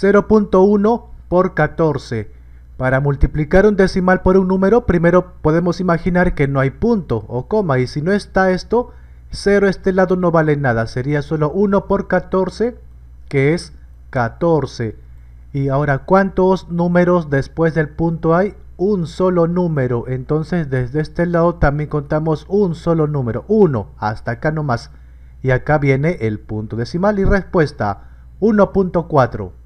0.1 por 14. Para multiplicar un decimal por un número, primero podemos imaginar que no hay punto o coma, y si no está esto, 0 este lado no vale nada, sería solo 1 por 14, que es 14. Y ahora, ¿cuántos números después del punto hay? Un solo número, entonces desde este lado también contamos un solo número, 1, hasta acá nomás. Y acá viene el punto decimal y respuesta, 1.4.